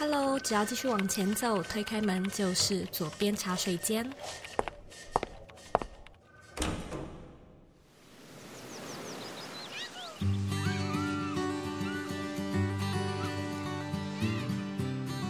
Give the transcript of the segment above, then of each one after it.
Hello，只要继续往前走，推开门就是左边茶水间。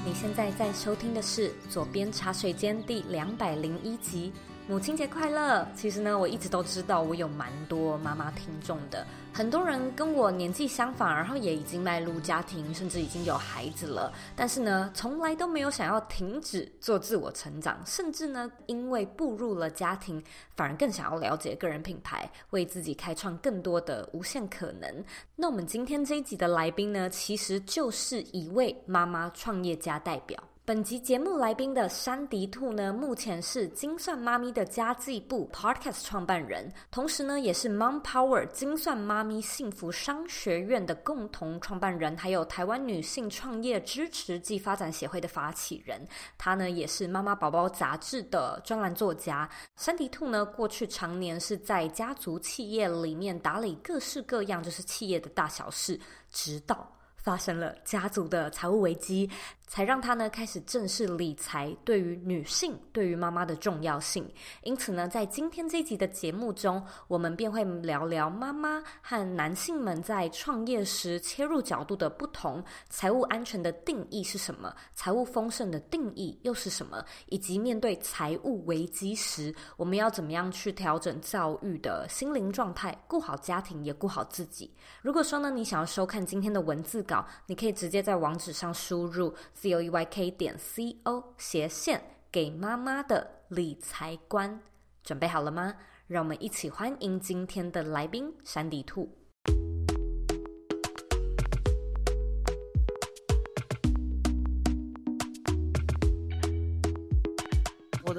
你现在在收听的是《左边茶水间》第两百零一集。母亲节快乐！其实呢，我一直都知道，我有蛮多妈妈听众的。很多人跟我年纪相仿，然后也已经迈入家庭，甚至已经有孩子了。但是呢，从来都没有想要停止做自我成长，甚至呢，因为步入了家庭，反而更想要了解个人品牌，为自己开创更多的无限可能。那我们今天这一集的来宾呢，其实就是一位妈妈创业家代表。本集节目来宾的山迪兔呢，目前是精算妈咪的家计部 podcast 创办人，同时呢，也是 Mom Power 精算妈咪幸福商学院的共同创办人，还有台湾女性创业支持暨发展协会的发起人。她呢，也是妈妈宝宝杂志的专栏作家。山迪兔呢，过去常年是在家族企业里面打理各式各样就是企业的大小事，直到发生了家族的财务危机。才让他呢开始正视理财对于女性、对于妈妈的重要性。因此呢，在今天这集的节目中，我们便会聊聊妈妈和男性们在创业时切入角度的不同、财务安全的定义是什么、财务丰盛的定义又是什么，以及面对财务危机时，我们要怎么样去调整教育的心灵状态，顾好家庭也顾好自己。如果说呢，你想要收看今天的文字稿，你可以直接在网址上输入。c o e y k 点 c o 斜线给妈妈的理财观，准备好了吗？让我们一起欢迎今天的来宾山地兔。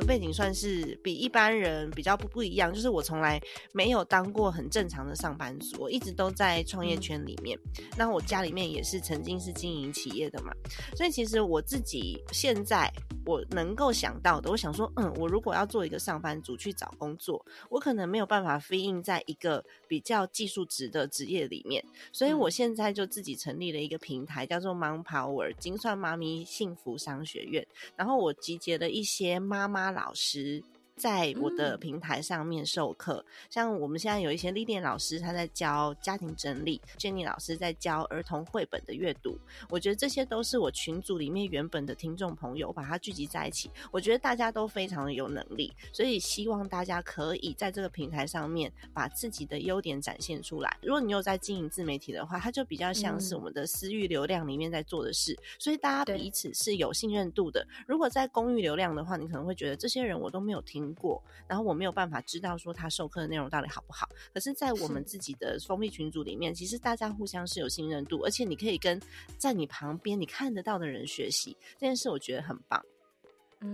背景算是比一般人比较不不一样，就是我从来没有当过很正常的上班族，我一直都在创业圈里面。那我家里面也是曾经是经营企业的嘛，所以其实我自己现在我能够想到的，我想说，嗯，我如果要做一个上班族去找工作，我可能没有办法飞映在一个。比较技术值的职业里面，所以我现在就自己成立了一个平台，叫做 Mom Power 精算妈咪幸福商学院，然后我集结了一些妈妈老师。在我的平台上面授课，像我们现在有一些丽练老师，他在教家庭整理；建立老师在教儿童绘本的阅读。我觉得这些都是我群组里面原本的听众朋友，把它聚集在一起。我觉得大家都非常的有能力，所以希望大家可以在这个平台上面把自己的优点展现出来。如果你有在经营自媒体的话，它就比较像是我们的私域流量里面在做的事，所以大家彼此是有信任度的。如果在公域流量的话，你可能会觉得这些人我都没有听。过，然后我没有办法知道说他授课的内容到底好不好。可是，在我们自己的封闭群组里面，其实大家互相是有信任度，而且你可以跟在你旁边、你看得到的人学习这件事，我觉得很棒。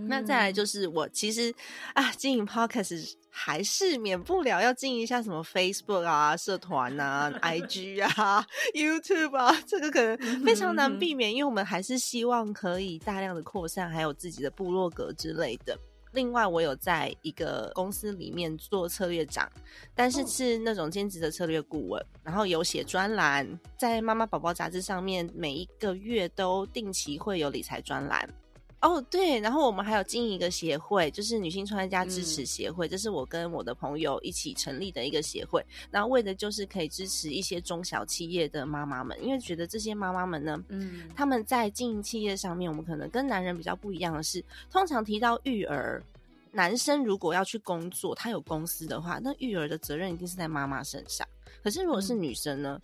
那再来就是，我其实啊，经营 Podcast 还是免不了要经营一下什么 Facebook 啊、社团啊、IG 啊、YouTube 啊，这个可能非常难避免，因为我们还是希望可以大量的扩散，还有自己的部落格之类的。另外，我有在一个公司里面做策略长，但是是那种兼职的策略顾问，然后有写专栏，在妈妈宝宝杂志上面，每一个月都定期会有理财专栏。哦，对，然后我们还有经营一个协会，就是女性创业家支持协会，这是我跟我的朋友一起成立的一个协会。然后为的就是可以支持一些中小企业的妈妈们，因为觉得这些妈妈们呢，嗯，他们在经营企业上面，我们可能跟男人比较不一样的是，通常提到育儿，男生如果要去工作，他有公司的话，那育儿的责任一定是在妈妈身上。可是如果是女生呢，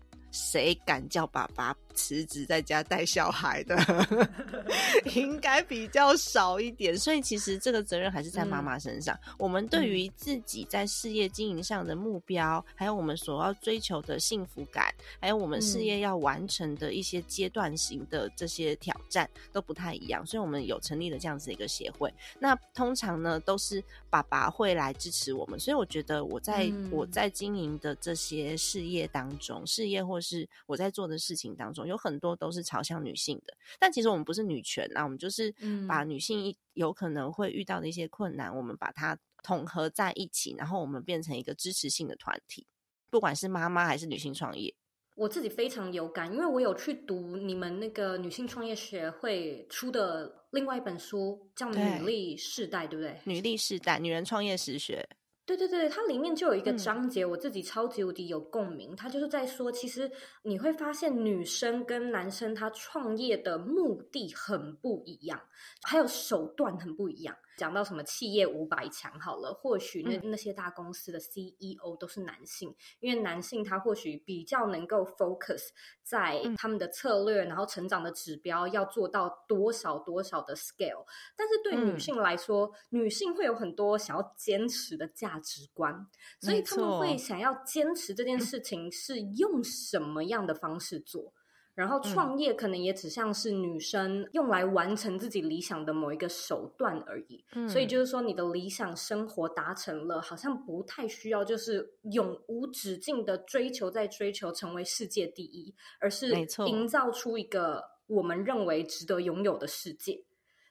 谁敢叫爸爸？辞职在家带小孩的，应该比较少一点，所以其实这个责任还是在妈妈身上。我们对于自己在事业经营上的目标，还有我们所要追求的幸福感，还有我们事业要完成的一些阶段性的这些挑战都不太一样，所以，我们有成立了这样子一个协会。那通常呢，都是爸爸会来支持我们，所以我觉得我在我在经营的这些事业当中，事业或是我在做的事情当中。有很多都是朝向女性的，但其实我们不是女权啊，我们就是把女性有可能会遇到的一些困难，我们把它统合在一起，然后我们变成一个支持性的团体，不管是妈妈还是女性创业。我自己非常有感，因为我有去读你们那个女性创业学会出的另外一本书，叫《女力世代》，对不对？女力世代，女人创业实学。对对对，它里面就有一个章节，我自己超级无敌有共鸣。它就是在说，其实你会发现，女生跟男生他创业的目的很不一样，还有手段很不一样。讲到什么企业五百强好了，或许那那些大公司的 CEO 都是男性，因为男性他或许比较能够 focus 在他们的策略，然后成长的指标要做到多少多少的 scale。但是对女性来说，女性会有很多想要坚持的价值观，所以他们会想要坚持这件事情是用什么样的方式做。然后创业可能也只像是女生用来完成自己理想的某一个手段而已，所以就是说你的理想生活达成了，好像不太需要就是永无止境的追求，在追求成为世界第一，而是营造出一个我们认为值得拥有的世界。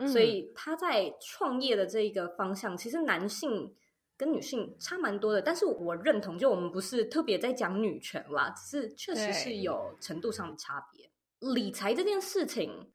所以他在创业的这一个方向，其实男性。跟女性差蛮多的，但是我认同，就我们不是特别在讲女权啦，只是确实是有程度上的差别。理财这件事情，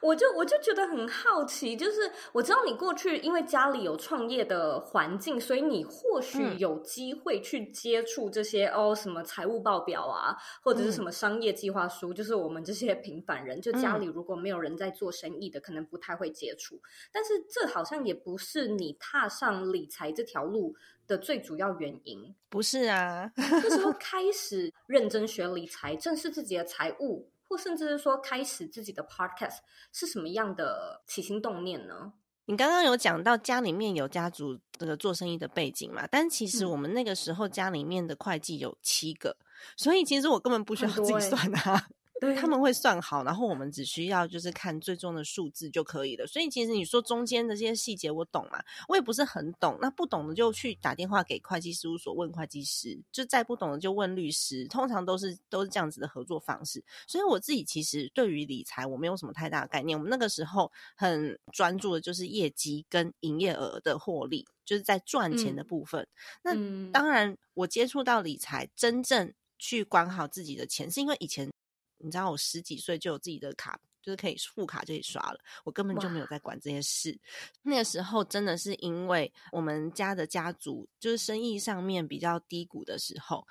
我就我就觉得很好奇。就是我知道你过去因为家里有创业的环境，所以你或许有机会去接触这些哦，什么财务报表啊，或者是什么商业计划书。就是我们这些平凡人，就家里如果没有人在做生意的，可能不太会接触。但是这好像也不是你踏上理财这条路的最主要原因，不是啊？就是说开始认真学理财，正视自己的财务。或甚至是说开始自己的 podcast 是什么样的起心动念呢？你刚刚有讲到家里面有家族的做生意的背景嘛？但其实我们那个时候家里面的会计有七个，所以其实我根本不需要精算啊。对，他们会算好，然后我们只需要就是看最终的数字就可以了。所以其实你说中间的这些细节，我懂嘛？我也不是很懂。那不懂的就去打电话给会计事务所问会计师，就再不懂的就问律师。通常都是都是这样子的合作方式。所以我自己其实对于理财，我没有什么太大概念。我们那个时候很专注的就是业绩跟营业额的获利，就是在赚钱的部分。那当然，我接触到理财，真正去管好自己的钱，是因为以前。你知道我十几岁就有自己的卡，就是可以副卡就可以刷了。我根本就没有在管这些事。那个时候真的是因为我们家的家族就是生意上面比较低谷的时候。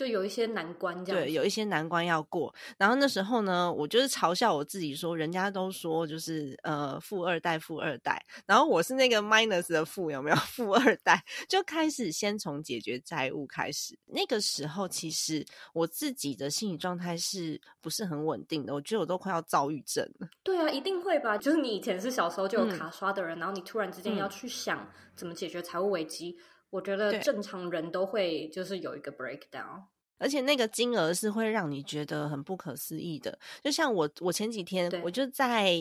就有一些难关，这样对，有一些难关要过。然后那时候呢，我就是嘲笑我自己，说人家都说就是呃富二代，富二代，然后我是那个 minus 的富，有没有 富二代？就开始先从解决债务开始。那个时候，其实我自己的心理状态是不是很稳定的？我觉得我都快要躁郁症了。对啊，一定会吧？就是你以前是小时候就有卡刷的人，然后你突然之间要去想怎么解决财务危机。我觉得正常人都会就是有一个 breakdown，而且那个金额是会让你觉得很不可思议的。就像我，我前几天我就在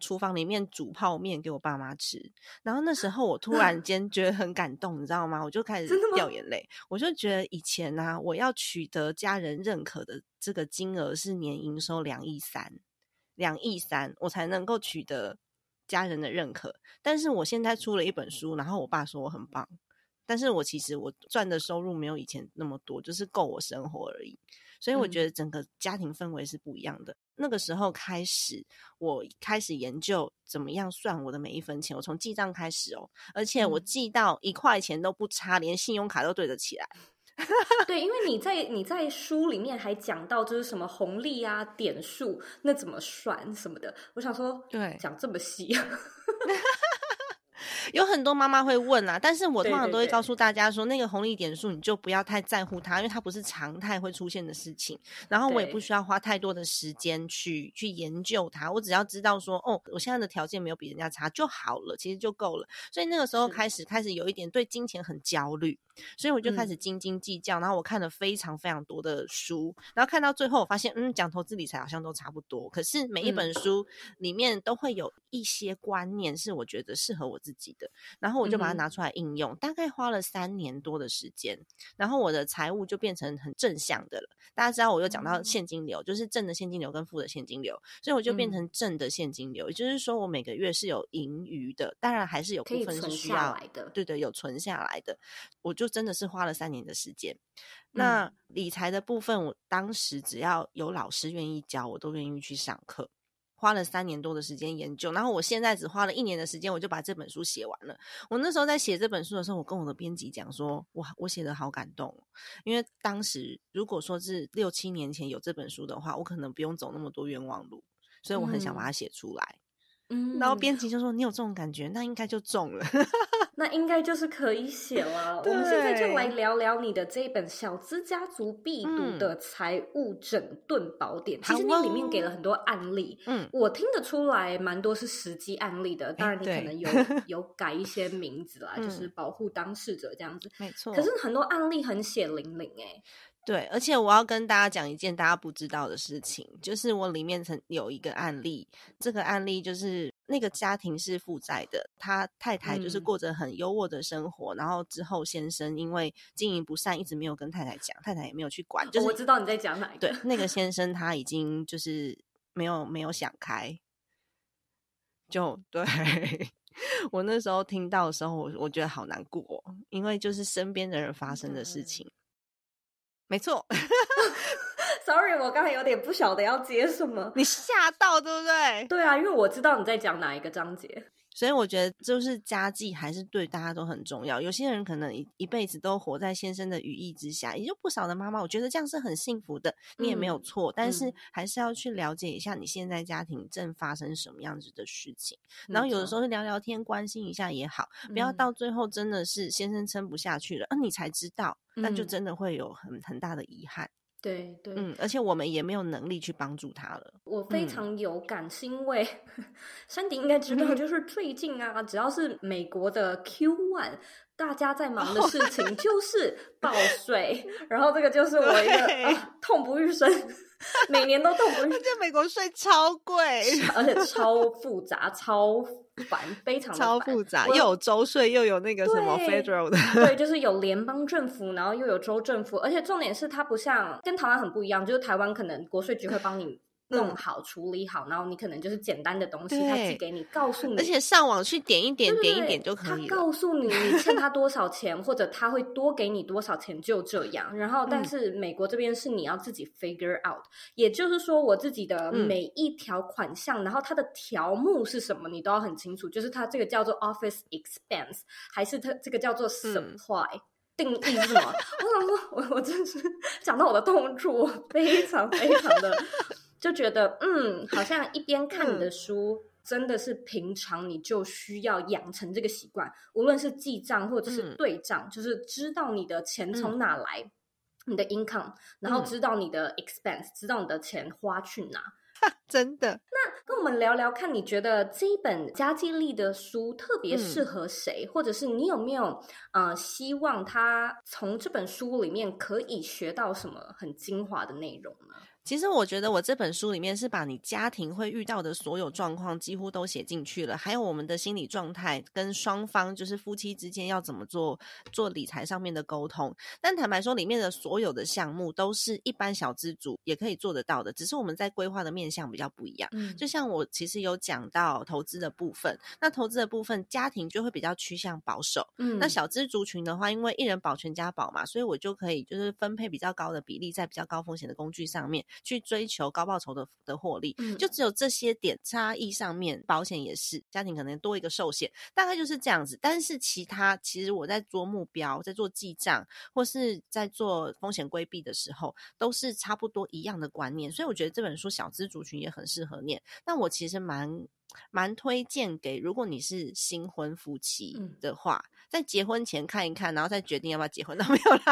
厨房里面煮泡面给我爸妈吃，然后那时 候我突然间觉得很感动，你知道吗？我就开始掉眼泪。我就觉得以前呢，我要取得家人认可的这个金额是年营收两亿三，两亿三，我才能够取得家人的认可。但是我现在出了一本书，然后我爸说我很棒。但是我其实我赚的收入没有以前那么多，就是够我生活而已。所以我觉得整个家庭氛围是不一样的。那个时候开始，我开始研究怎么样算我的每一分钱，我从记账开始哦，而且我记到一块钱都不差，连信用卡都对得起来。对，因为你在你在书里面还讲到，就是什么红利啊、点数那怎么算什么的，我想说，对，讲这么细。有很多妈妈会问啊，但是我通常都会告诉大家说，那个红利点数你就不要太在乎它，因为它不是常态会出现的事情。然后我也不需要花太多的时间去去研究它，我只要知道说，哦，我现在的条件没有比人家差就好了，其实就够了。所以那个时候开始开始有一点对金钱很焦虑，所以我就开始斤斤计较。然后我看了非常非常多的书，然后看到最后我发现，嗯，讲投资理财好像都差不多，可是每一本书里面都会有一些观念是我觉得适合我。自己的，然后我就把它拿出来应用，大概花了三年多的时间，然后我的财务就变成很正向的了。大家知道，我又讲到现金流，就是正的现金流跟负的现金流，所以我就变成正的现金流，也就是说，我每个月是有盈余的。当然，还是有部分是需要的，对的，有存下来的。我就真的是花了三年的时间。那理财的部分，我当时只要有老师愿意教，我都愿意去上课。花了三年多的时间研究，然后我现在只花了一年的时间，我就把这本书写完了。我那时候在写这本书的时候，我跟我的编辑讲说，哇，我写的好感动，因为当时如果说是六七年前有这本书的话，我可能不用走那么多冤枉路，所以我很想把它写出来。嗯，然后编辑就说：“你有这种感觉，那应该就中了，那应该就是可以写了。”我们现在就来聊聊你的这本《小资家族必读的财务整顿宝典》。其实你里面给了很多案例，嗯，我听得出来蛮多是实际案例的。当然，你可能有 有改一些名字啦，就是保护当事者这样子，没错。可是很多案例很血淋淋哎。对，而且我要跟大家讲一件大家不知道的事情，就是我里面曾有一个案例，这个案例就是那个家庭是负债的，他太太就是过着很优渥的生活，然后之后先生因为经营不善，一直没有跟太太讲，太太也没有去管。就是我知道你在讲哪对那个先生 他已经就是没有没有想开，就对 我那时候听到的时候，我我觉得好难过，因为就是身边的人发生的事情。没错，Sorry，我刚才有点不晓得要接什么，你吓到对不对？对啊，因为我知道你在讲哪一个章节。所以我觉得，就是家计还是对大家都很重要。有些人可能一一辈子都活在先生的羽翼之下，也有不少的妈妈，我觉得这样是很幸福的，你也没有错。但是还是要去了解一下你现在家庭正发生什么样子的事情，然后有的时候聊聊天、关心一下也好，不要到最后真的是先生撑不下去了，啊，你才知道，那就真的会有很很大的遗憾。对对，嗯，而且我们也没有能力去帮助他了。我非常有感是因为山 迪应该知道，就是最近啊，只要是美国的 Q One，大家在忙的事情 就是报税，然后这个就是我一个啊、痛不欲生。每年都动不动，他在美国税超贵，而且超复杂、超烦，非常超复杂，又有州税，又有那个什么 federal 的，对，就是有联邦政府，然后又有州政府，而且重点是它不像跟台湾很不一样，就是台湾可能国税局会帮你。弄好处理好，然后你可能就是简单的东西，他寄给你，告诉你，而且上网去点一点，点一点就可以他告诉你你欠他 多少钱，或者他会多给你多少钱，就这样。然后，但是美国这边是你要自己 figure out，也就是说，我自己的每一条款项，然后它的条目是什么，你都要很清楚。就是它这个叫做 office expense，还是它这个叫做 supply？定义是什么？我想说，我我真是讲到我的痛处，非常非常的。就觉得嗯，好像一边看你的书，真的是平常你就需要养成这个习惯，无论是记账或者是对账，就是知道你的钱从哪来，你的 income，然后知道你的 expense，知道你的钱花去哪。真的？那跟我们聊聊看，你觉得这一本加基力的书特别适合谁？或者是你有没有呃希望他从这本书里面可以学到什么很精华的内容呢？其实我觉得，我这本书里面是把你家庭会遇到的所有状况几乎都写进去了，还有我们的心理状态跟双方，就是夫妻之间要怎么做做理财上面的沟通。但坦白说，里面的所有的项目都是一般小资族也可以做得到的，只是我们在规划的面向比较不一样。嗯，就像我其实有讲到投资的部分，那投资的部分家庭就会比较趋向保守。嗯，那小资族群的话，因为一人保全家保嘛，所以我就可以就是分配比较高的比例在比较高风险的工具上面。去追求高报酬的的获利，就只有这些点差异上面，保险也是家庭可能多一个寿险，大概就是这样子。但是其他其实我在做目标、在做记账，或是在做风险规避的时候，都是差不多一样的观念。所以我觉得这本书《小资族群》也很适合念。那我其实蛮蛮推荐给如果你是新婚夫妻的话，在结婚前看一看，然后再决定要不要结婚那 没有啦。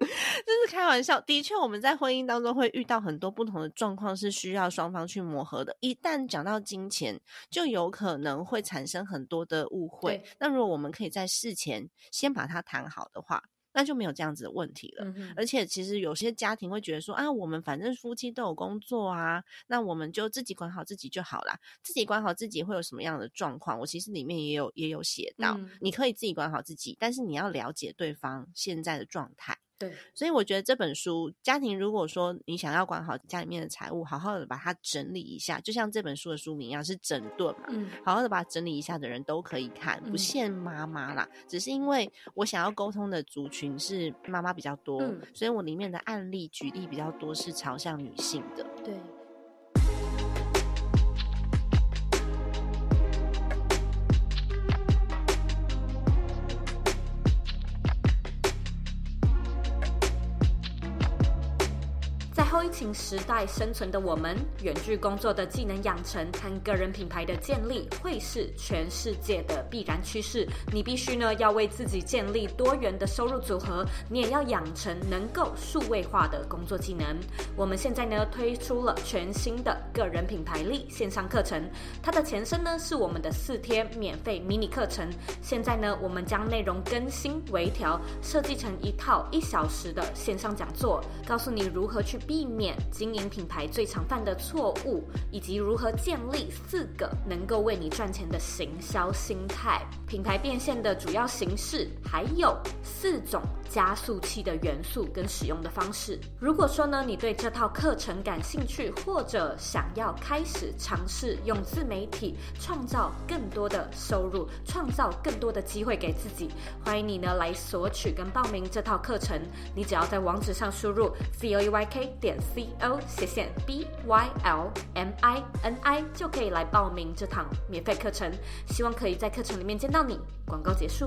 这是开玩笑。的确，我们在婚姻当中会遇到很多不同的状况，是需要双方去磨合的。一旦讲到金钱，就有可能会产生很多的误会。那如果我们可以在事前先把它谈好的话，那就没有这样子的问题了。而且，其实有些家庭会觉得说：“啊，我们反正夫妻都有工作啊，那我们就自己管好自己就好啦。自己管好自己会有什么样的状况？我其实里面也有也有写到，你可以自己管好自己，但是你要了解对方现在的状态。对，所以我觉得这本书，家庭如果说你想要管好家里面的财务，好好的把它整理一下，就像这本书的书名一样，是整顿嘛，嗯，好好的把它整理一下的人都可以看，不限妈妈啦，只是因为我想要沟通的族群是妈妈比较多，所以我里面的案例举例比较多是朝向女性的，对。疫情时代生存的我们，远距工作的技能养成，趁个人品牌的建立，会是全世界的必然趋势。你必须呢，要为自己建立多元的收入组合，你也要养成能够数位化的工作技能。我们现在呢，推出了全新的个人品牌力线上课程，它的前身呢是我们的四天免费迷你课程。现在呢，我们将内容更新、微调，设计成一套一小时的线上讲座，告诉你如何去避。免。经营品牌最常犯的错误，以及如何建立四个能够为你赚钱的行销心态，品牌变现的主要形式，还有四种加速器的元素跟使用的方式。如果说呢，你对这套课程感兴趣，或者想要开始尝试用自媒体创造更多的收入，创造更多的机会给自己，欢迎你呢来索取跟报名这套课程。你只要在网址上输入 c o e y k 点。C O 斜线 B Y L M I N I 就可以来报名这堂免费课程，希望可以在课程里面见到你。广告结束。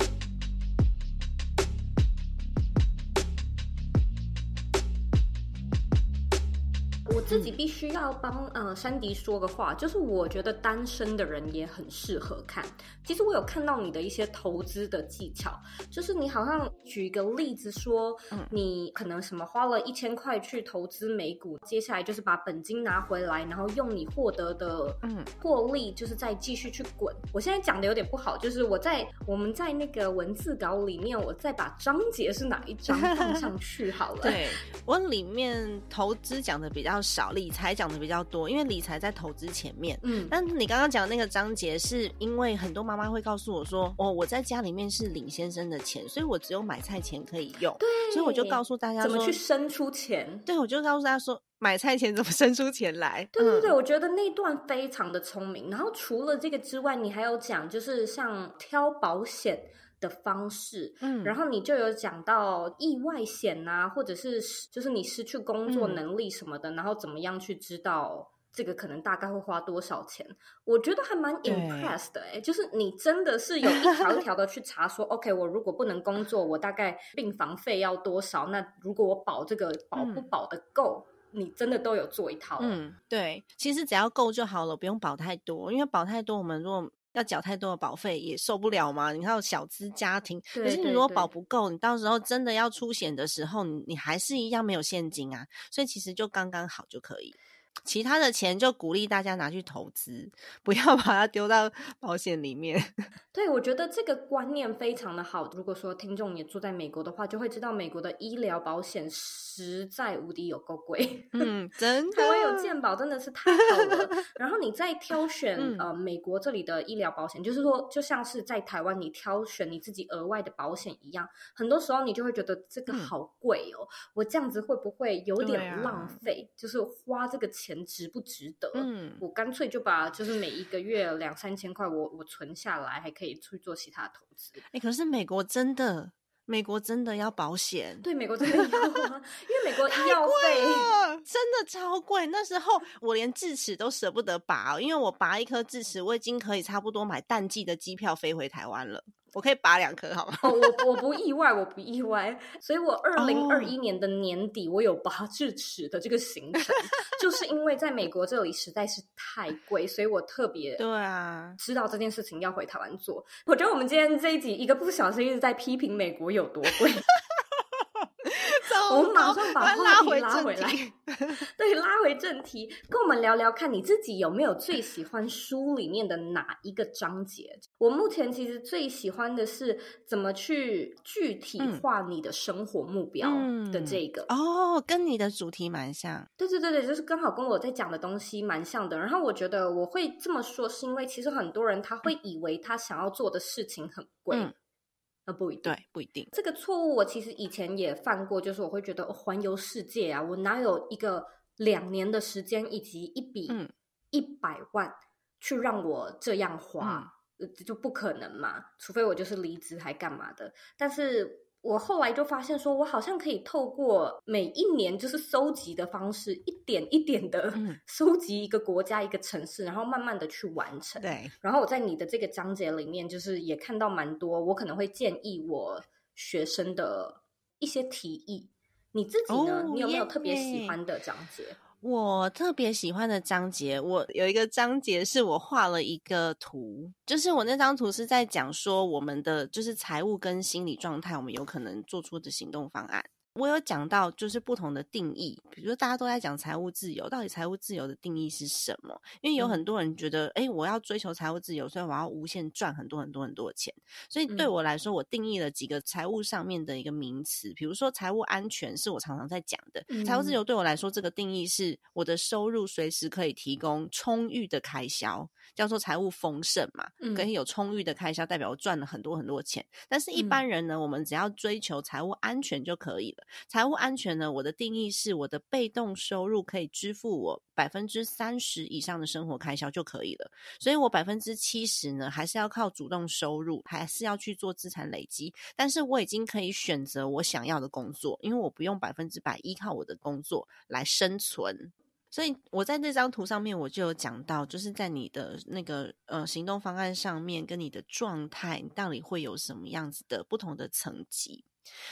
我自己必须要帮呃珊迪说个话，就是我觉得单身的人也很适合看。其实我有看到你的一些投资的技巧，就是你好像。举一个例子说，你可能什么花了一千块去投资美股，接下来就是把本金拿回来，然后用你获得的嗯获利，就是再继续去滚。我现在讲的有点不好，就是我在我们在那个文字稿里面，我再把章节是哪一章放上 去好了。对我里面投资讲的比较少，理财讲的比较多，因为理财在投资前面。嗯，但你刚刚讲那个章节是因为很多妈妈会告诉我说，哦，我在家里面是领先生的钱，所以我只有买。买菜钱可以用，对，所以我就告诉大家怎么去生出钱。对，我就告诉大家说买菜钱怎么生出钱来。对对对，我觉得那段非常的聪明。然后除了这个之外，你还有讲就是像挑保险的方式，嗯，然后你就有讲到意外险啊，或者是就是你失去工作能力什么的，然后怎么样去知道。这个可能大概会花多少钱？我觉得还蛮 impressed 哎，就是你真的是有一条一条的去查说，OK，我如果不能工作，我大概病房费要多少？那如果我保这个保不保的够？你真的都有做一套，嗯，对，其实只要够就好了，不用保太多，因为保太多，我们如果要缴太多的保费也受不了嘛。你看小资家庭，可是你如果保不够，你到时候真的要出险的时候，你还是一样没有现金啊。所以其实就刚刚好就可以。其他的钱就鼓励大家拿去投资，不要把它丢到保险里面。对，我觉得这个观念非常的好。如果说听众也住在美国的话，就会知道美国的医疗保险实在无敌有够贵。嗯，真的。台湾有健保真的是太好了。然后你再挑选呃美国这里的医疗保险，就是说就像是在台湾你挑选你自己额外的保险一样，很多时候你就会觉得这个好贵哦，我这样子会不会有点浪费？就是花这个钱。钱值不值得？嗯，我干脆就把就是每一个月两三千块，我我存下来，还可以去做其他投资。哎，可是美国真的，美国真的要保险。对，美国真的要，因为美国太贵了，真的超贵。那时候我连智齿都舍不得拔，因为我拔一颗智齿，我已经可以差不多买淡季的机票飞回台湾了。我可以拔两颗好吗？我 我不意外，我不意外。所以，我二零二一年的年底，我有拔智齿的这个行程，就是因为在美国这里实在是太贵，所以我特别对啊，知道这件事情要回台湾做。我觉得我们今天这一集一个不小心一直在批评美国有多贵。我们马上把话题拉回来，对，拉回正题，跟我们聊聊看你自己有没有最喜欢书里面的哪一个章节？我目前其实最喜欢的是怎么去具体化你的生活目标的这个。哦，跟你的主题蛮像。对对对对，就是刚好跟我在讲的东西蛮像的。然后我觉得我会这么说，是因为其实很多人他会以为他想要做的事情很贵。呃，不，对，不一定。这个错误我其实以前也犯过，就是我会觉得环游世界啊，我哪有一个两年的时间以及一笔一百万去让我这样花，就不可能嘛，除非我就是离职还干嘛的。但是。我后来就发现，说我好像可以透过每一年就是收集的方式，一点一点的收 集一个国家、一个城市，然后慢慢的去完成。对。然后我在你的这个章节里面，就是也看到蛮多，我可能会建议我学生的一些提议。你自己呢？你有没有特别喜欢的章节？我特别喜欢的章节，我有一个章节是我画了一个图，就是我那张图是在讲说我们的就是财务跟心理状态，我们有可能做出的行动方案。我有讲到，就是不同的定义。比如说，大家都在讲财务自由，到底财务自由的定义是什么？因为有很多人觉得，哎，我要追求财务自由，所以我要无限赚很多很多很多的钱。所以对我来说，我定义了几个财务上面的一个名词。比如说，财务安全是我常常在讲的。财务自由对我来说，这个定义是我的收入随时可以提供充裕的开销，叫做财务丰盛嘛。可以有充裕的开销，代表我赚了很多很多钱。但是，一般人呢，我们只要追求财务安全就可以了。财务安全呢？我的定义是我的被动收入可以支付我百分之三十以上的生活开销就可以了。所以我百分之七十呢，还是要靠主动收入，还是要去做资产累积。但是我已经可以选择我想要的工作，因为我不用百分之百依靠我的工作来生存。所以我在那张图上面，我就有讲到，就是在你的那个呃行动方案上面，跟你的状态，你到底会有什么样子的不同的层级？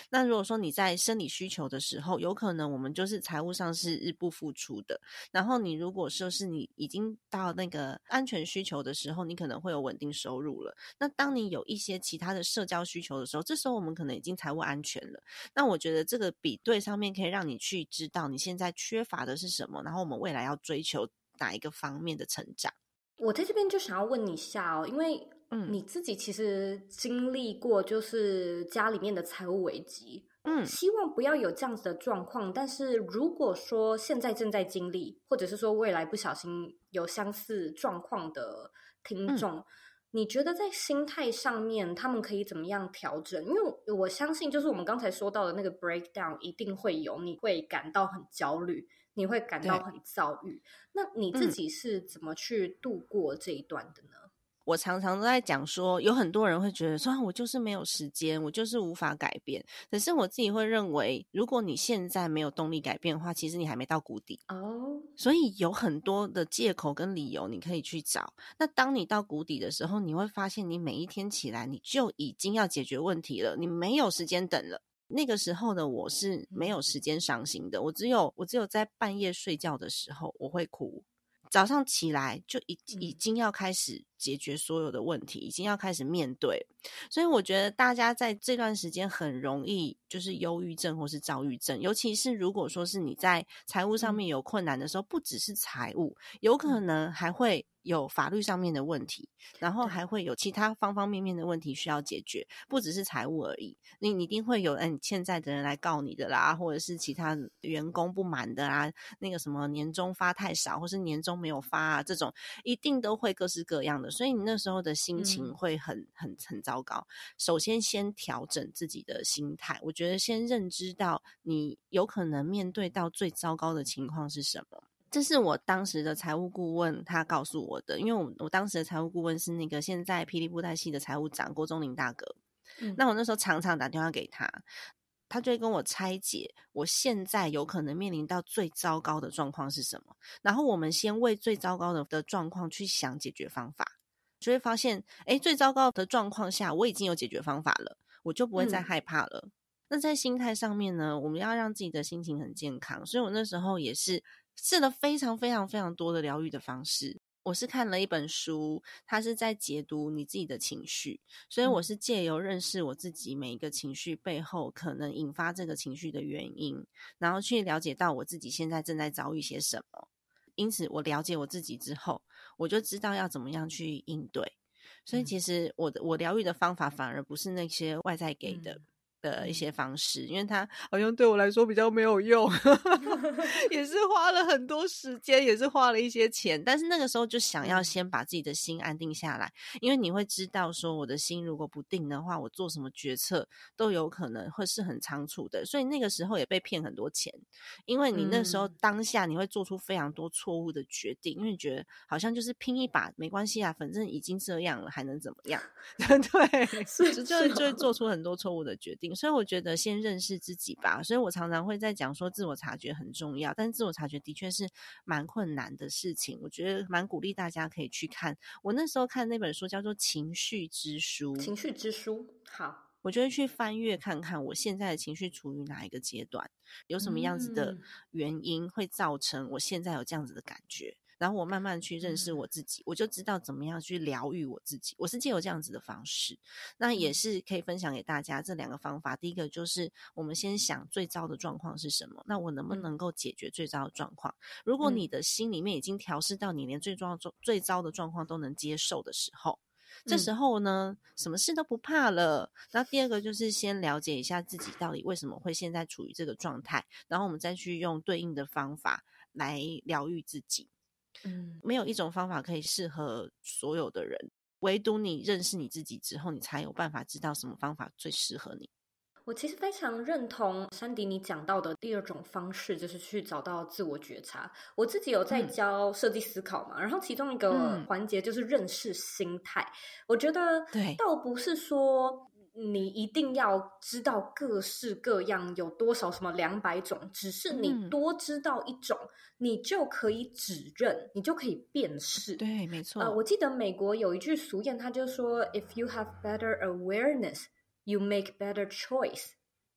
那如果说你在生理需求的时候，有可能我们就是财务上是日不付出的。然后你如果说是你已经到那个安全需求的时候，你可能会有稳定收入了。那当你有一些其他的社交需求的时候，这时候我们可能已经财务安全了。那我觉得这个比对上面可以让你去知道你现在缺乏的是什么，然后我们未来要追求哪一个方面的成长。我在这边就想要问你一下哦，因为。嗯，你自己其实经历过，就是家里面的财务危机。嗯，希望不要有这样子的状况。但是如果说现在正在经历，或者是说未来不小心有相似状况的听众，你觉得在心态上面他们可以怎么样调整？因为我相信，就是我们刚才说到的那个 breakdown，一定会有，你会感到很焦虑，你会感到很遭遇。那你自己是怎么去度过这一段的呢？我常常都在讲说，有很多人会觉得说，我就是没有时间，我就是无法改变。可是我自己会认为，如果你现在没有动力改变的话，其实你还没到谷底哦。所以有很多的借口跟理由，你可以去找。那当你到谷底的时候，你会发现，你每一天起来，你就已经要解决问题了，你没有时间等了。那个时候的我是没有时间伤心的，我只有我只有在半夜睡觉的时候，我会哭。早上起来就已已经要开始解决所有的问题，已经要开始面对，所以我觉得大家在这段时间很容易就是忧郁症或是躁郁症，尤其是如果说是你在财务上面有困难的时候，不只是财务，有可能还会。有法律上面的问题，然后还会有其他方方面面的问题需要解决，不只是财务而已。你一定会有，哎，欠债的人来告你的啦，或者是其他员工不满的啦，那个什么年终发太少，或是年终没有发这种，一定都会各式各样的。所以你那时候的心情会很很很糟糕。首先，先调整自己的心态，我觉得先认知到你有可能面对到最糟糕的情况是什么。这是我当时的财务顾问，他告诉我的。因为我我当时的财务顾问是那个现在霹雳布袋戏的财务长郭忠林大哥。嗯，那我那时候常常打电话给他，他就会跟我拆解我现在有可能面临到最糟糕的状况是什么。然后我们先为最糟糕的的状况去想解决方法，就会发现，哎，最糟糕的状况下我已经有解决方法了，我就不会再害怕了。那在心态上面呢，我们要让自己的心情很健康，所以我那时候也是。试了非常非常非常多的疗愈的方式，我是看了一本书，它是在解读你自己的情绪，所以我是借由认识我自己每一个情绪背后可能引发这个情绪的原因，然后去了解到我自己现在正在遭遇些什么，因此我了解我自己之后，我就知道要怎么样去应对，所以其实我的我疗愈的方法反而不是那些外在给的。的一些方式，因为它好像对我来说比较没有用，也是花了很多时间，也是花了一些钱，但是那个时候就想要先把自己的心安定下来，因为你会知道说，我的心如果不定的话，我做什么决策都有可能会是很仓促的，所以那个时候也被骗很多钱，因为你那时候当下你会做出非常多错误的决定，因为觉得好像就是拼一把没关系啊，反正已经这样了，还能怎么样？对，是就就会做出很多错误的决定。所以我觉得先认识自己吧，所以我常常会在讲说自我察觉很重要，但自我察觉的确是蛮困难的事情。我觉得蛮鼓励大家可以去看，我那时候看那本书叫做《情绪之书》，情绪之书。好，我就会去翻阅看看我现在的情绪处于哪一个阶段，有什么样子的原因会造成我现在有这样子的感觉。然后我慢慢去认识我自己，我就知道怎么样去疗愈我自己。我是借由这样子的方式，那也是可以分享给大家这两个方法。第一个就是我们先想最糟的状况是什么，那我能不能够解决最糟的状况？如果你的心里面已经调试到你连最糟的最最糟的状况都能接受的时候，这时候呢，什么事都不怕了。那第二个就是先了解一下自己到底为什么会现在处于这个状态，然后我们再去用对应的方法来疗愈自己。嗯，没有一种方法可以适合所有的人，唯独你认识你自己之后，你才有办法知道什么方法最适合你。我其实非常认同山迪你讲到的第二种方式，就是去找到自我觉察。我自己有在教设计思考嘛，然后其中一个环节就是认识心态。我觉得，对，倒不是说。你一定要知道各式各样有多少什么两百种，只是你多知道一种，你就可以指认，你就可以辨识。对，没错。呃，我记得美国有一句俗谚，他就说：“If you have better awareness, you make better choice.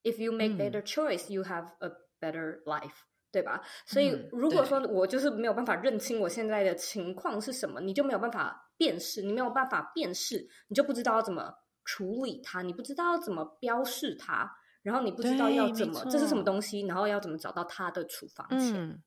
If you make better choice, you have a better life。”对吧？所以如果说我就是没有办法认清我现在的情况是什么，你就没有办法辨识，你没有办法辨识，你就不知道怎么。处理它，你不知道怎么标示它，然后你不知道要怎么，这是什么东西，然后要怎么找到它的储藏嗯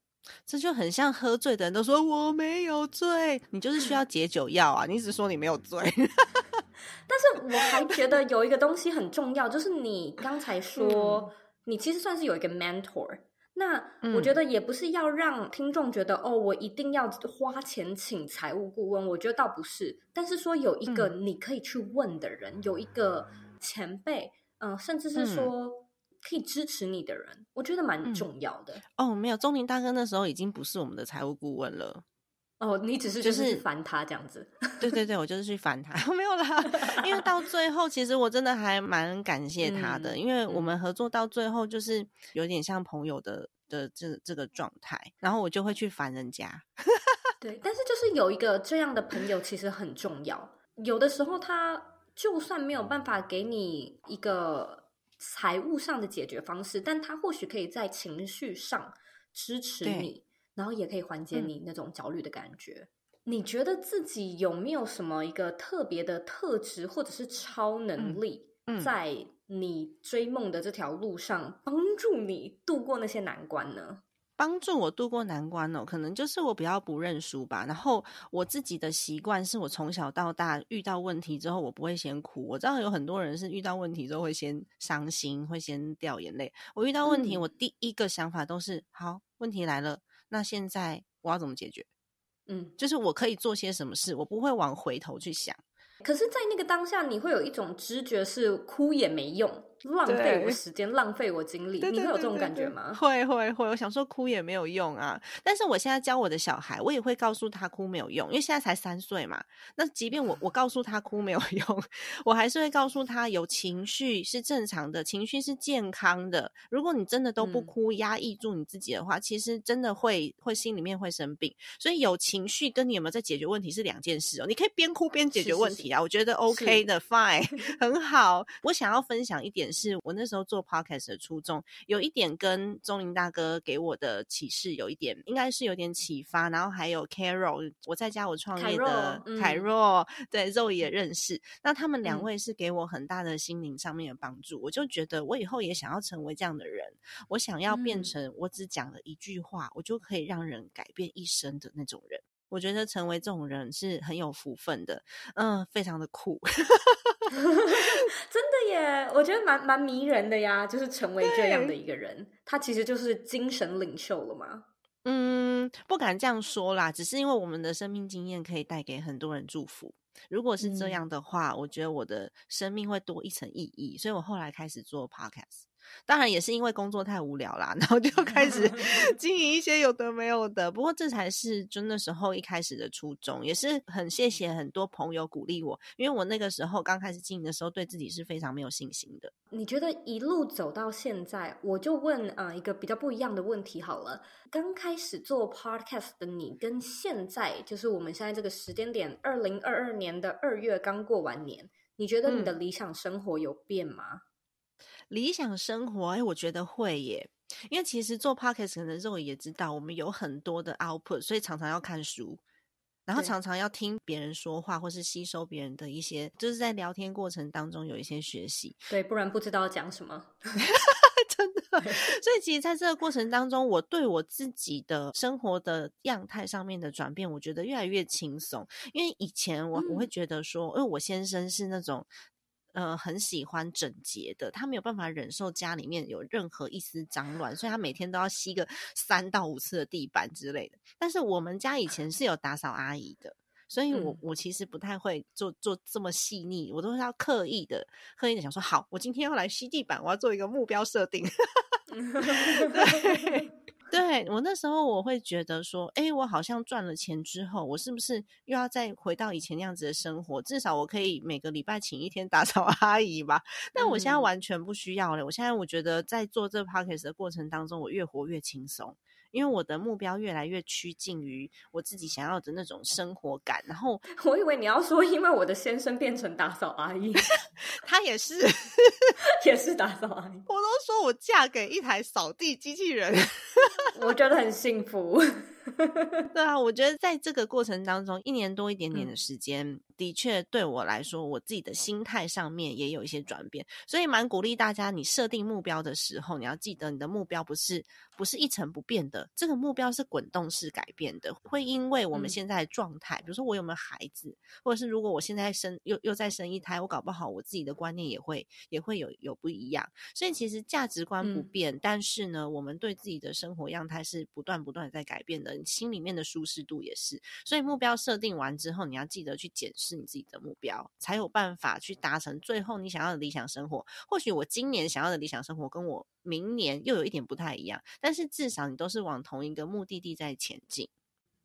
这就很像喝醉的人都说我没有醉，你就是需要解酒药啊，你只说你没有醉。但是我还觉得有一个东西很重要，就是你刚才说，你其实算是有一个 mentor。那我觉得也不是要让听众觉得哦，我一定要花钱请财务顾问。我觉得倒不是，但是说有一个你可以去问的人，有一个前辈，嗯，甚至是说可以支持你的人，我觉得蛮重要的。哦，没有，中年大哥那时候已经不是我们的财务顾问了。哦，你只是就是烦他这样子，对对对，我就是去烦他，没有啦。因为到最后，其实我真的还蛮感谢他的，因为我们合作到最后，就是有点像朋友的的这这个状态。然后我就会去烦人家。对，但是就是有一个这样的朋友，其实很重要。有的时候他就算没有办法给你一个财务上的解决方式，但他或许可以在情绪上支持你。然后也可以缓解你那种焦虑的感觉。你觉得自己有没有什么一个特别的特质或者是超能力，在你追梦的这条路上帮助你度过那些难关呢？帮助我度过难关哦，可能就是我比较不认输吧。然后我自己的习惯是我从小到大遇到问题之后，我不会先哭。我知道有很多人是遇到问题之后会先伤心，会先掉眼泪。我遇到问题，我第一个想法都是：好，问题来了。那现在我要怎么解决？嗯，就是我可以做些什么事，我不会往回头去想。可是，在那个当下，你会有一种直觉是哭也没用。浪费我时间，浪费我精力，你会有这种感觉吗？会会会，我想说哭也没有用啊。但是我现在教我的小孩，我也会告诉他哭没有用，因为现在才三岁嘛。那即便我我告诉他哭没有用，我还是会告诉他有情绪是正常的，情绪是健康的。如果你真的都不哭，压抑住你自己的话，其实真的会会心里面会生病。所以有情绪跟你有没有在解决问题是两件事哦。你可以边哭边解决问题啊，我觉得 OK 的，Fine，很好。我想要分享一点。是我那时候做 podcast 的初衷，有一点跟钟林大哥给我的启示有一点，应该是有点启发。然后还有 Carol，我在家我创业的凯若，对肉也认识。那他们两位是给我很大的心灵上面的帮助。我就觉得我以后也想要成为这样的人，我想要变成我只讲了一句话，我就可以让人改变一生的那种人。我觉得成为这种人是很有福分的，嗯，非常的酷，真的耶！我觉得蛮蛮迷人的呀，就是成为这样的一个人，他其实就是精神领袖了嘛。嗯，不敢这样说啦，只是因为我们的生命经验可以带给很多人祝福。如果是这样的话，我觉得我的生命会多一层意义，所以我后来开始做 podcast。当然也是因为工作太无聊啦，然后就开始 经营一些有的没有的。不过这才是真的时候一开始的初衷，也是很谢谢很多朋友鼓励我，因为我那个时候刚开始经营的时候，对自己是非常没有信心的。你觉得一路走到现在，我就问啊一个比较不一样的问题好了。刚开始做 podcast 的你，跟现在就是我们现在这个时间点，二零二二年的二月刚过完年，你觉得你的理想生活有变吗？理想生活，哎，我觉得会耶，因为其实做 podcast 可能肉也知道，我们有很多的 output，所以常常要看书，然后常常要听别人说话，或是吸收别人的一些，就是在聊天过程当中有一些学习。对，不然不知道讲什么，真的。所以，其实在这个过程当中，我对我自己的生活的样态上面的转变，我觉得越来越轻松。因为以前我我会觉得说，因为我先生是那种。呃，很喜欢整洁的，他没有办法忍受家里面有任何一丝脏乱，所以他每天都要吸个三到五次的地板之类的。但是我们家以前是有打扫阿姨的。所以，我我其实不太会做做这么细腻，我都是要刻意的刻意的想说，好，我今天要来吸地板，我要做一个目标设定。对 我那时候，我会觉得说，哎，我好像赚了钱之后，我是不是又要再回到以前那样子的生活？至少我可以每个礼拜请一天打扫阿姨吧。但我现在完全不需要了。我现在我觉得，在做这 podcast 的过程当中，我越活越轻松。因为我的目标越来越趋近于我自己想要的那种生活感，然后 我以为你要说，因为我的先生变成打扫阿姨。他也是，也是打扫阿姨。我都说我嫁给一台扫地机器人，我觉得很幸福。对啊，我觉得在这个过程当中一年多一点点的时间，的确对我来说，我自己的心态上面也有一些转变，所以蛮鼓励大家。你设定目标的时候，你要记得你的目标不是不是一成不变的，这个目标是滚动式改变的，会因为我们现在的状态，比如说我有没有孩子，或者是如果我现在生又又再生一胎，我搞不好我。自己的观念也会也会有有不一样，所以其实价值观不变，但是呢，我们对自己的生活样态是不断不断的在改变的，你心里面的舒适度也是。所以目标设定完之后，你要记得去检视你自己的目标，才有办法去达成最后你想要的理想生活。或许我今年想要的理想生活跟我明年又有一点不太一样，但是至少你都是往同一个目的地在前进。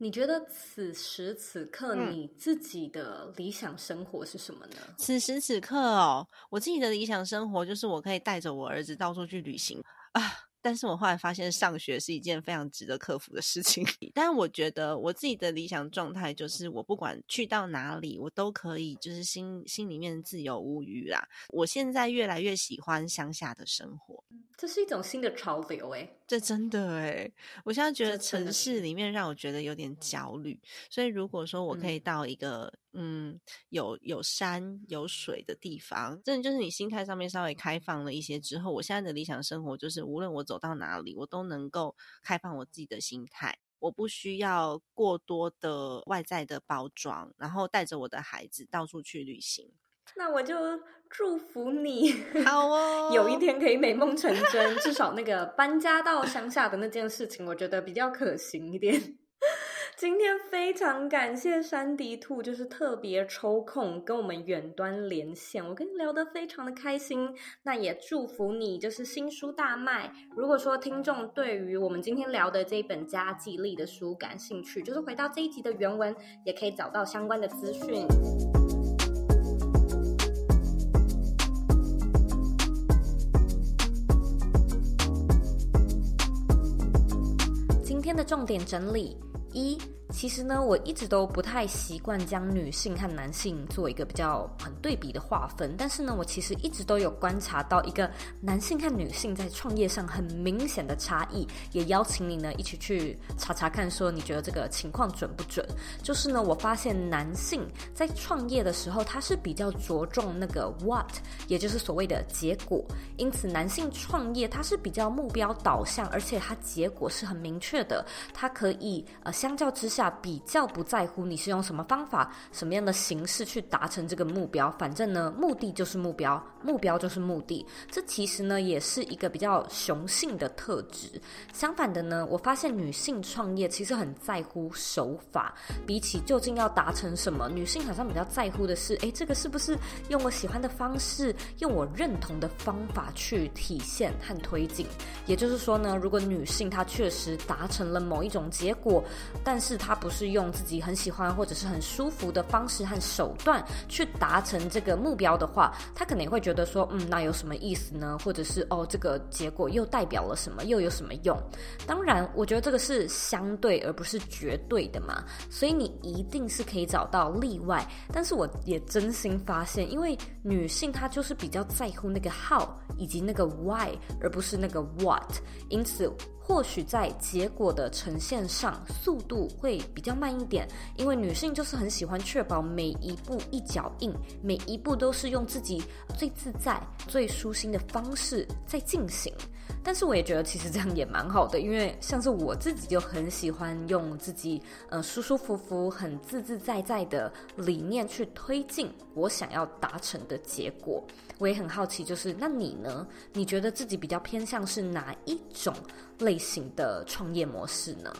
你觉得此时此刻你自己的理想生活是什么呢？此时此刻哦，我自己的理想生活就是我可以带着我儿子到处去旅行啊！但是我后来发现上学是一件非常值得克服的事情。但我觉得我自己的理想状态就是我不管去到哪里，我都可以就是心心里面自由无余啦。我现在越来越喜欢乡下的生活，这是一种新的潮流诶。这真的哎，我现在觉得城市里面让我觉得有点焦虑，所以如果说我可以到一个嗯有有山有水的地方，真的就是你心态上面稍微开放了一些之后，我现在的理想生活就是，无论我走到哪里，我都能够开放我自己的心态，我不需要过多的外在的包装，然后带着我的孩子到处去旅行。那我就祝福你好哦，有一天可以美梦成真。至少那个搬家到乡下的那件事情，我觉得比较可行一点。今天非常感谢山迪兔，就是特别抽空跟我们远端连线，我跟你聊得非常的开心。那也祝福你，就是新书大卖。如果说听众对于我们今天聊的这一本加记力的书感兴趣，就是回到这一集的原文，也可以找到相关的资讯。重点整理一。其实呢，我一直都不太习惯将女性和男性做一个比较很对比的划分，但是呢，我其实一直都有观察到一个男性和女性在创业上很明显的差异，也邀请你呢一起去查查看，说你觉得这个情况准不准？就是呢，我发现男性在创业的时候，他是比较着重那个 what，也就是所谓的结果，因此男性创业他是比较目标导向，而且他结果是很明确的，他可以呃相较之下。比较不在乎你是用什么方法、什么样的形式去达成这个目标，反正呢，目的就是目标，目标就是目的。这其实呢，也是一个比较雄性的特质。相反的呢，我发现女性创业其实很在乎手法，比起究竟要达成什么，女性好像比较在乎的是，诶，这个是不是用我喜欢的方式，用我认同的方法去体现和推进。也就是说呢，如果女性她确实达成了某一种结果，但是她。他不是用自己很喜欢或者是很舒服的方式和手段去达成这个目标的话，他可能会觉得说，嗯，那有什么意思呢？或者是哦，这个结果又代表了什么？又有什么用？当然，我觉得这个是相对而不是绝对的嘛。所以你一定是可以找到例外。但是我也真心发现，因为女性她就是比较在乎那个 how 以及那个 why，而不是那个 what。因此。或许在结果的呈现上，速度会比较慢一点，因为女性就是很喜欢确保每一步一脚印，每一步都是用自己最自在、最舒心的方式在进行。但是我也觉得其实这样也蛮好的，因为像是我自己就很喜欢用自己呃舒舒服服、很自自在在的理念去推进我想要达成的结果。我也很好奇，就是那你呢？你觉得自己比较偏向是哪一种类型的创业模式呢？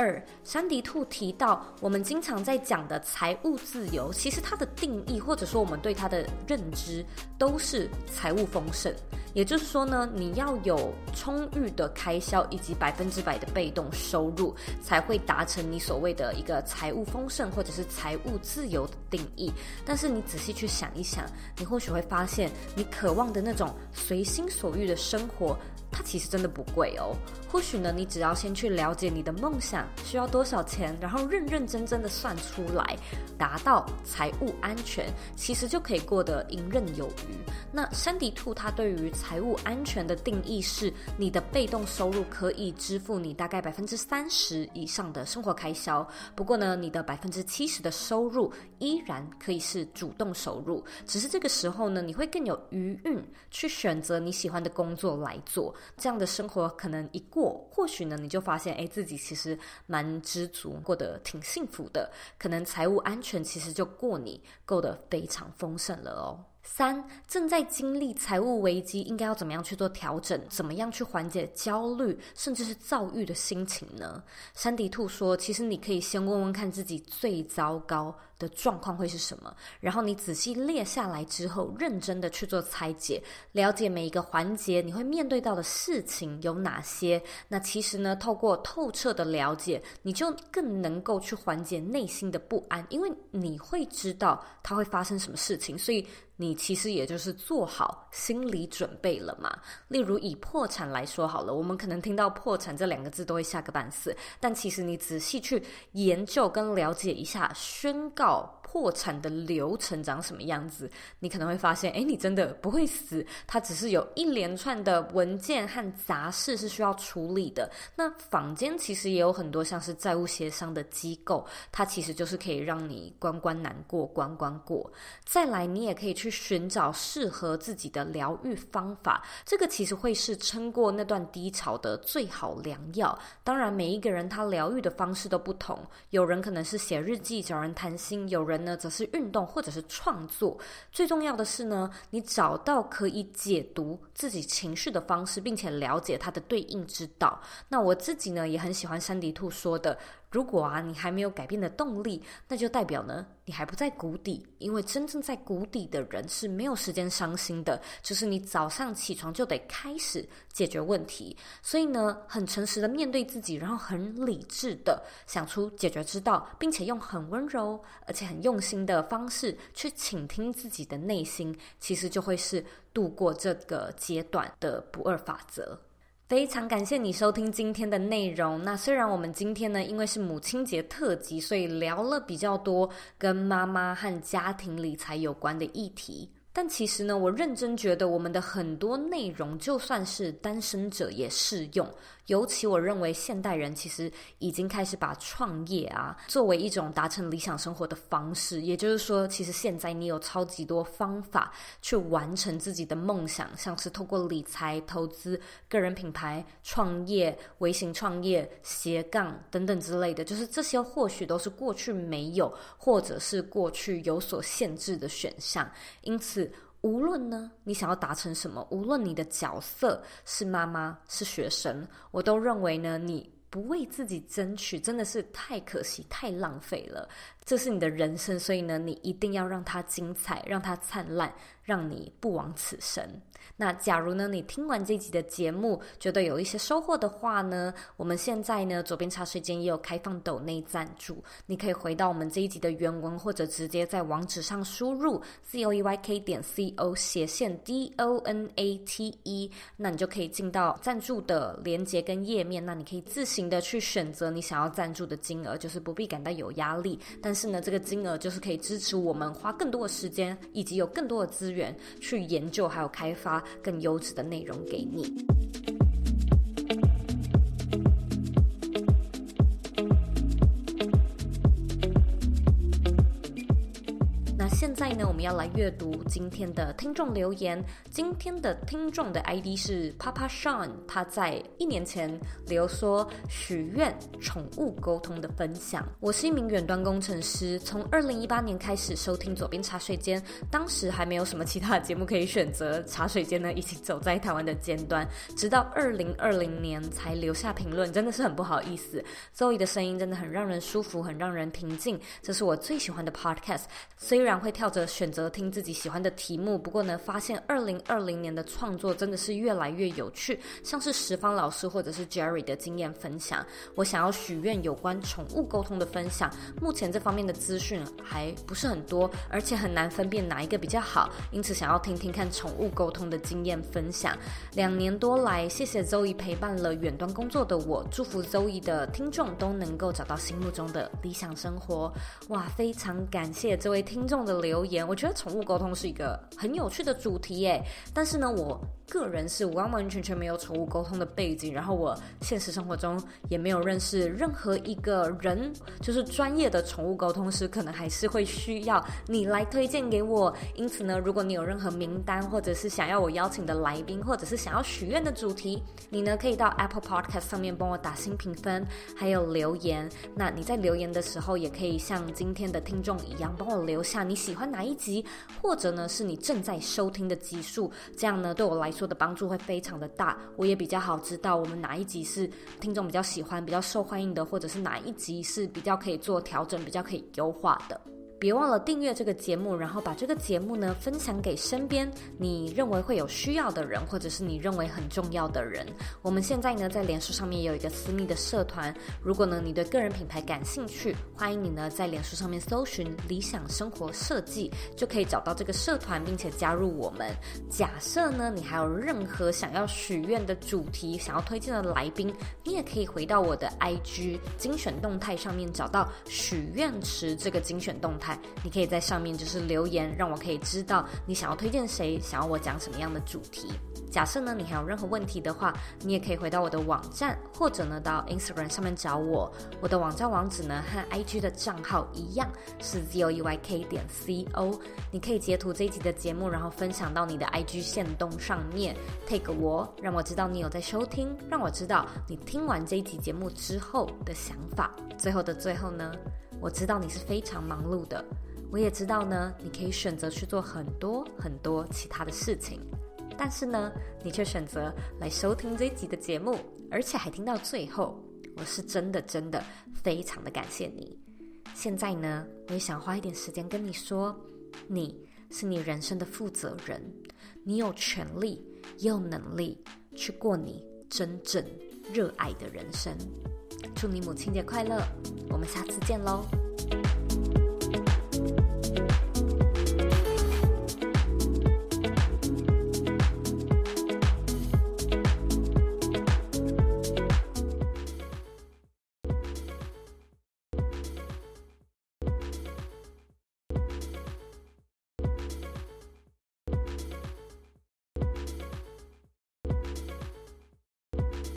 二山迪兔提到，我们经常在讲的财务自由，其实它的定义或者说我们对它的认知，都是财务丰盛。也就是说呢，你要有充裕的开销以及百分之百的被动收入，才会达成你所谓的一个财务丰盛或者是财务自由的定义。但是你仔细去想一想，你或许会发现，你渴望的那种随心所欲的生活，它其实真的不贵哦。或许呢，你只要先去了解你的梦想。需要多少钱？然后认认真真的算出来，达到财务安全，其实就可以过得游刃有余。那山迪兔它对于财务安全的定义是：你的被动收入可以支付你大概百分之三十以上的生活开销。不过呢，你的百分之七十的收入依然可以是主动收入。只是这个时候呢，你会更有余韵去选择你喜欢的工作来做。这样的生活可能一过，或许呢，你就发现哎，自己其实。蛮知足，过得挺幸福的。可能财务安全其实就过你过得非常丰盛了哦。三，正在经历财务危机，应该要怎么样去做调整？怎么样去缓解焦虑，甚至是躁郁的心情呢？山迪兔说，其实你可以先问问看自己最糟糕。的状况会是什么？然后你仔细列下来之后，认真的去做拆解，了解每一个环节，你会面对到的事情有哪些？那其实呢，透过透彻的了解，你就更能够去缓解内心的不安，因为你会知道它会发生什么事情，所以你其实也就是做好心理准备了嘛。例如以破产来说好了，我们可能听到破产这两个字都会吓个半死，但其实你仔细去研究跟了解一下宣告。破产的流程长什么样子？你可能会发现，哎，你真的不会死，它只是有一连串的文件和杂事是需要处理的。那坊间其实也有很多像是债务协商的机构，它其实就是可以让你关关难过关关过。再来，你也可以去寻找适合自己的疗愈方法，这个其实会是撑过那段低潮的最好良药。当然，每一个人他疗愈的方式都不同，有人可能是写日记、找人谈心。有人呢，则是运动或者是创作。最重要的是呢，你找到可以解读自己情绪的方式，并且了解它的对应之道。那我自己呢，也很喜欢山迪兔说的。如果啊，你还没有改变的动力，那就代表呢，你还不在谷底。因为真正在谷底的人是没有时间伤心的，就是你早上起床就得开始解决问题。所以呢，很诚实的面对自己，然后很理智的想出解决之道，并且用很温柔而且很用心的方式去倾听自己的内心，其实就会是度过这个阶段的不二法则。非常感谢你收听今天的内容。那虽然我们今天呢，因为是母亲节特辑，所以聊了比较多跟妈妈和家庭理财有关的议题。但其实呢，我认真觉得我们的很多内容，就算是单身者也适用。尤其我认为现代人其实已经开始把创业啊作为一种达成理想生活的方式。也就是说，其实现在你有超级多方法去完成自己的梦想，像是透过理财、投资、个人品牌、创业、微型创业、斜杠等等之类的，就是这些或许都是过去没有，或者是过去有所限制的选项。因此。无论呢，你想要达成什么，无论你的角色是妈妈、是学生，我都认为呢，你不为自己争取，真的是太可惜、太浪费了。这是你的人生，所以呢，你一定要让它精彩，让它灿烂，让你不枉此生。那假如呢，你听完这集的节目，觉得有一些收获的话呢，我们现在呢，左边茶水间也有开放抖内赞助，你可以回到我们这一集的原文，或者直接在网址上输入 zoyk e 点 co 斜线 donate，那你就可以进到赞助的连接跟页面，那你可以自行的去选择你想要赞助的金额，就是不必感到有压力，但是呢，这个金额就是可以支持我们花更多的时间，以及有更多的资源去研究还有开放。发更优质的内容给你。现在呢，我们要来阅读今天的听众留言。今天的听众的 ID 是 Papa Sean，他在一年前留说许愿宠物沟通的分享。我是一名远端工程师，从二零一八年开始收听左边茶水间，当时还没有什么其他节目可以选择，茶水间呢，一经走在台湾的尖端。直到二零二零年才留下评论，真的是很不好意思。z o e 的声音真的很让人舒服，很让人平静，这是我最喜欢的 Podcast。虽然会。跳着选择听自己喜欢的题目，不过呢，发现二零二零年的创作真的是越来越有趣，像是十方老师或者是 Jerry 的经验分享。我想要许愿有关宠物沟通的分享，目前这方面的资讯还不是很多，而且很难分辨哪一个比较好，因此想要听听看宠物沟通的经验分享。两年多来，谢谢 Zoe 陪伴了远端工作的我，祝福 Zoe 的听众都能够找到心目中的理想生活。哇，非常感谢这位听众的留。留言，我觉得宠物沟通是一个很有趣的主题耶。但是呢，我个人是完完全全没有宠物沟通的背景，然后我现实生活中也没有认识任何一个人，就是专业的宠物沟通师，可能还是会需要你来推荐给我。因此呢，如果你有任何名单，或者是想要我邀请的来宾，或者是想要许愿的主题，你呢可以到 Apple Podcast 上面帮我打新评分，还有留言。那你在留言的时候，也可以像今天的听众一样，帮我留下你喜欢。哪一集，或者呢是你正在收听的集数，这样呢对我来说的帮助会非常的大，我也比较好知道我们哪一集是听众比较喜欢、比较受欢迎的，或者是哪一集是比较可以做调整、比较可以优化的。别忘了订阅这个节目，然后把这个节目呢分享给身边你认为会有需要的人，或者是你认为很重要的人。我们现在呢在脸书上面有一个私密的社团，如果呢你对个人品牌感兴趣，欢迎你呢在脸书上面搜寻“理想生活设计”，就可以找到这个社团并且加入我们。假设呢你还有任何想要许愿的主题，想要推荐的来宾，你也可以回到我的 IG 精选动态上面找到许愿池这个精选动态。你可以在上面就是留言，让我可以知道你想要推荐谁，想要我讲什么样的主题。假设呢，你还有任何问题的话，你也可以回到我的网站，或者呢到 Instagram 上面找我。我的网站网址呢和 IG 的账号一样是 zoyk 点 co。你可以截图这一集的节目，然后分享到你的 IG 线东上面，take 我，让我知道你有在收听，让我知道你听完这一集节目之后的想法。最后的最后呢。我知道你是非常忙碌的，我也知道呢，你可以选择去做很多很多其他的事情，但是呢，你却选择来收听这集的节目，而且还听到最后，我是真的真的非常的感谢你。现在呢，我也想花一点时间跟你说，你是你人生的负责人，你有权利，也有能力去过你真正热爱的人生。祝你母亲节快乐！我们下次见喽。